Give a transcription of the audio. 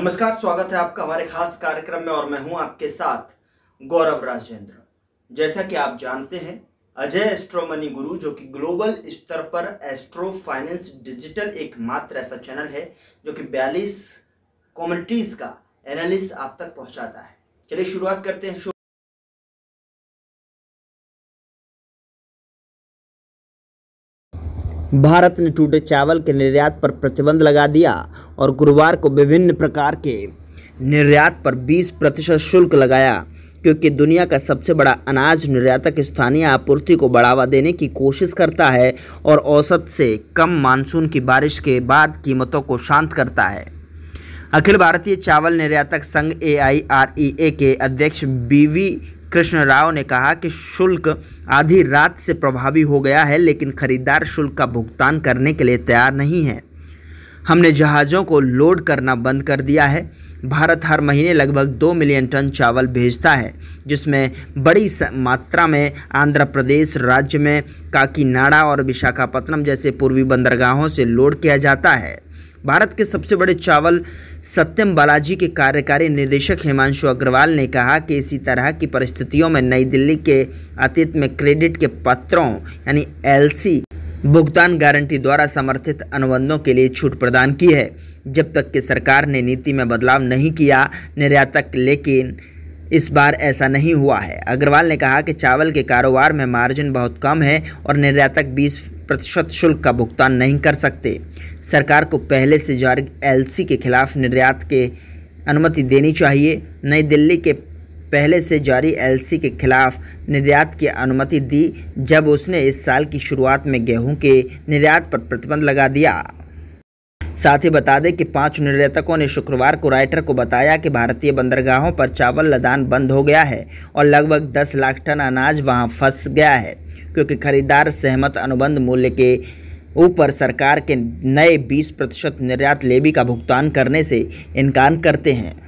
नमस्कार स्वागत है आपका हमारे खास कार्यक्रम में और मैं हूं आपके साथ गौरव राजेंद्र जैसा कि आप जानते हैं अजय एस्ट्रोमनी गुरु जो कि ग्लोबल स्तर पर एस्ट्रो फाइनेंस डिजिटल एकमात्र ऐसा चैनल है जो कि बयालीस कॉमिटीज का एनालिस आप तक पहुंचाता है चलिए शुरुआत करते हैं भारत ने टूटे चावल के निर्यात पर प्रतिबंध लगा दिया और गुरुवार को विभिन्न प्रकार के निर्यात पर 20 प्रतिशत शुल्क लगाया क्योंकि दुनिया का सबसे बड़ा अनाज निर्यातक स्थानीय आपूर्ति को बढ़ावा देने की कोशिश करता है और औसत से कम मानसून की बारिश के बाद कीमतों को शांत करता है अखिल भारतीय चावल निर्यातक संघ ए e के अध्यक्ष बी कृष्ण राव ने कहा कि शुल्क आधी रात से प्रभावी हो गया है लेकिन खरीदार शुल्क का भुगतान करने के लिए तैयार नहीं है हमने जहाज़ों को लोड करना बंद कर दिया है भारत हर महीने लगभग दो मिलियन टन चावल भेजता है जिसमें बड़ी मात्रा में आंध्र प्रदेश राज्य में काकीनाडा और विशाखापत्तनम जैसे पूर्वी बंदरगाहों से लोड किया जाता है भारत के सबसे बड़े चावल सत्यम बालाजी के कार्यकारी निदेशक हिमांशु अग्रवाल ने कहा कि इसी तरह की परिस्थितियों में नई दिल्ली के अतीत में क्रेडिट के पत्रों यानी एलसी भुगतान गारंटी द्वारा समर्थित अनुबंधों के लिए छूट प्रदान की है जब तक कि सरकार ने नीति में बदलाव नहीं किया निर्यातक लेकिन इस बार ऐसा नहीं हुआ है अग्रवाल ने कहा कि चावल के कारोबार में मार्जिन बहुत कम है और निर्यातक प्रतिशत शुल्क का भुगतान नहीं कर सकते सरकार को पहले से जारी एलसी के खिलाफ निर्यात के अनुमति देनी चाहिए नई दिल्ली के पहले से जारी एलसी के खिलाफ निर्यात की अनुमति दी जब उसने इस साल की शुरुआत में गेहूं के निर्यात पर प्रतिबंध लगा दिया साथ ही बता दें कि पांच निर्यातकों ने शुक्रवार को राइटर को बताया कि भारतीय बंदरगाहों पर चावल लदान बंद हो गया है और लगभग 10 लाख टन अनाज वहां फंस गया है क्योंकि खरीदार सहमत अनुबंध मूल्य के ऊपर सरकार के नए 20 प्रतिशत निर्यात लेवी का भुगतान करने से इनकार करते हैं